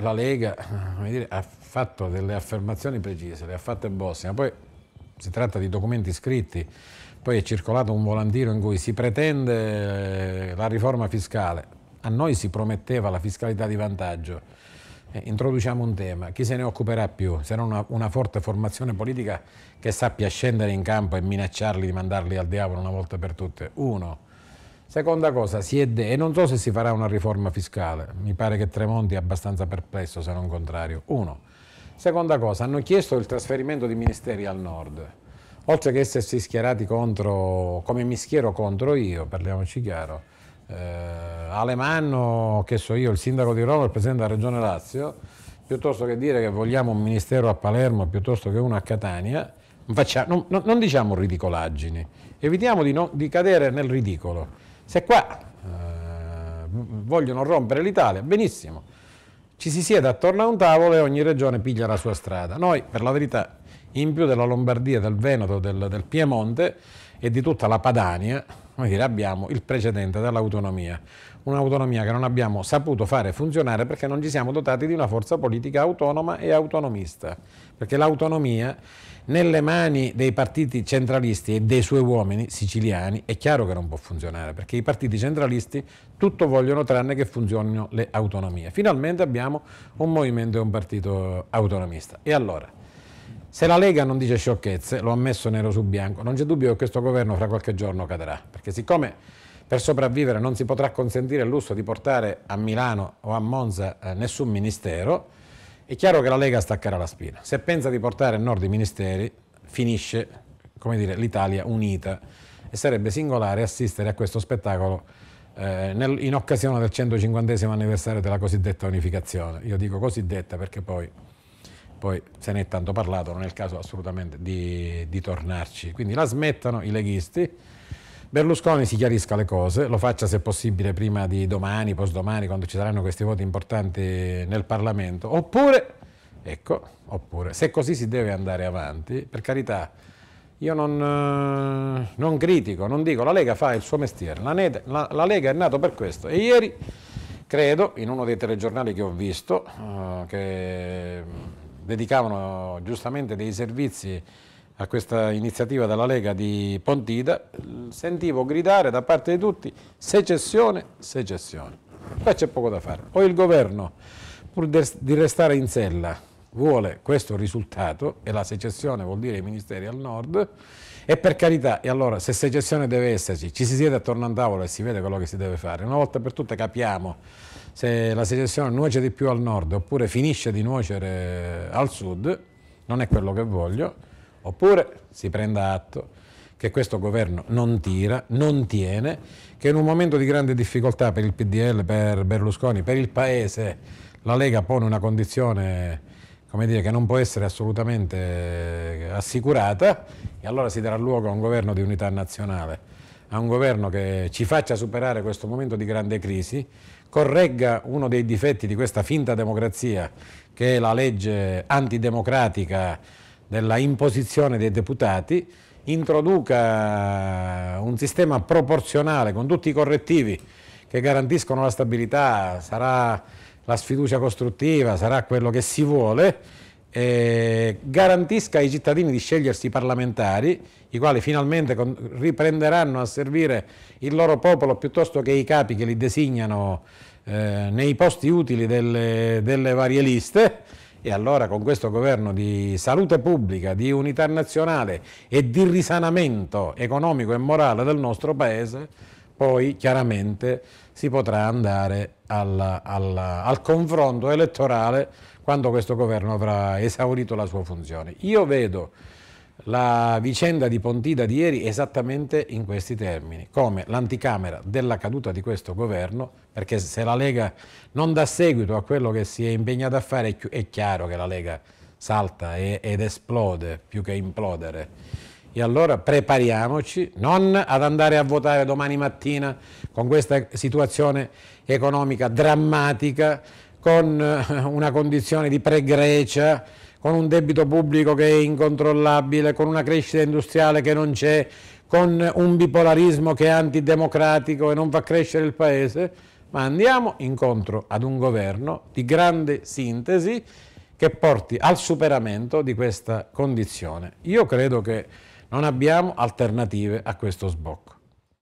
la Lega dire, ha fatto delle affermazioni precise, le ha fatte in Bosnia, poi si tratta di documenti scritti, poi è circolato un volantino in cui si pretende eh, la riforma fiscale, a noi si prometteva la fiscalità di vantaggio, eh, introduciamo un tema, chi se ne occuperà più se non una, una, forte formazione politica che sappia scendere in campo e minacciarli di mandarli al diavolo una volta per tutte? Uno. Seconda cosa, si è de- e non so se si farà una riforma fiscale, mi pare che Tremonti è abbastanza perplesso se non contrario. Uno. Seconda cosa, hanno chiesto il trasferimento di ministeri al nord, oltre che essersi schierati contro, come mi schiero contro io, parliamoci chiaro, eh, Alemanno, che so io, il sindaco di Roma, il presidente della regione Lazio, piuttosto che dire che vogliamo un ministero a Palermo, piuttosto che uno a Catania, facciamo, non, non, diciamo ridicolaggini, evitiamo di, no, di cadere nel ridicolo se qua eh, vogliono rompere l'Italia, benissimo, ci si siede attorno a un tavolo e ogni regione piglia la sua strada. Noi, per la verità, in più della Lombardia, del Veneto, del, del Piemonte e di tutta la Padania, dire, abbiamo il precedente dell'autonomia, un'autonomia che non abbiamo saputo fare funzionare perché non ci siamo dotati di una forza politica autonoma e autonomista, perché l'autonomia nelle mani dei partiti centralisti e dei suoi uomini siciliani è chiaro che non può funzionare, perché i partiti centralisti tutto vogliono tranne che funzionino le autonomie. Finalmente abbiamo un movimento e un partito autonomista. E allora? Se la Lega non dice sciocchezze, l'ho ammesso nero su bianco, non c'è dubbio che questo governo fra qualche giorno cadrà, perché siccome per sopravvivere non si potrà consentire il lusso di portare a Milano o a Monza eh, nessun ministero, è chiaro che la Lega staccherà la spina. Se pensa di portare a nord i ministeri, finisce l'Italia unita e sarebbe singolare assistere a questo spettacolo eh, nel, in occasione del 150 anniversario della cosiddetta unificazione. Io dico cosiddetta perché poi poi se ne è tanto parlato, non è il caso assolutamente di, di tornarci. Quindi la smettano i leghisti, Berlusconi si chiarisca le cose, lo faccia se possibile prima di domani, postdomani, quando ci saranno questi voti importanti nel Parlamento, oppure, ecco, oppure, se così si deve andare avanti, per carità, io non, eh, non critico, non dico, la Lega fa il suo mestiere, la, Nete, la, la Lega è nata per questo e ieri, credo, in uno dei telegiornali che ho visto, uh, che dedicavano giustamente dei servizi a questa iniziativa della Lega di Pontida, sentivo gridare da parte di tutti secessione, secessione. Qua c'è poco da fare. O il governo, pur di restare in sella, vuole questo risultato, e la secessione vuol dire i ministeri al nord, e per carità, e allora se secessione deve esserci, ci si siede attorno a un tavolo e si vede quello che si deve fare. Una volta per tutte capiamo se la secessione nuoce di più al nord oppure finisce di nuocere al sud, non è quello che voglio, oppure si prenda atto che questo governo non tira, non tiene, che in un momento di grande difficoltà per il PDL, per Berlusconi, per il Paese, la Lega pone una condizione dire, che non può essere assolutamente eh, assicurata e allora si darà luogo a un governo di unità nazionale a un governo che ci faccia superare questo momento di grande crisi, corregga uno dei difetti di questa finta democrazia che è la legge antidemocratica della imposizione dei deputati, introduca un sistema proporzionale con tutti i correttivi che garantiscono la stabilità, sarà la sfiducia costruttiva, sarà quello che si vuole, eh, garantisca ai cittadini di scegliersi i parlamentari, i quali finalmente con, riprenderanno a servire il loro popolo piuttosto che i capi che li designano eh, nei posti utili delle, delle varie liste. E allora con questo governo di salute pubblica, di unità nazionale e di risanamento economico e morale del nostro Paese poi chiaramente si potrà andare alla, alla, al confronto elettorale quando questo governo avrà esaurito la sua funzione. Io vedo la vicenda di Pontida di ieri esattamente in questi termini, come l'anticamera della caduta di questo governo, perché se la Lega non dà seguito a quello che si è impegnata a fare è chiaro che la Lega salta ed esplode più che implodere e allora prepariamoci non ad andare a votare domani mattina con questa situazione economica drammatica, con eh, una condizione di pre-Grecia, con un debito pubblico che è incontrollabile, con una crescita industriale che non c'è, con un bipolarismo che è antidemocratico e non fa crescere il Paese, ma andiamo incontro ad un governo di grande sintesi che porti al superamento di questa condizione. Io credo che non abbiamo alternative a questo sbocco.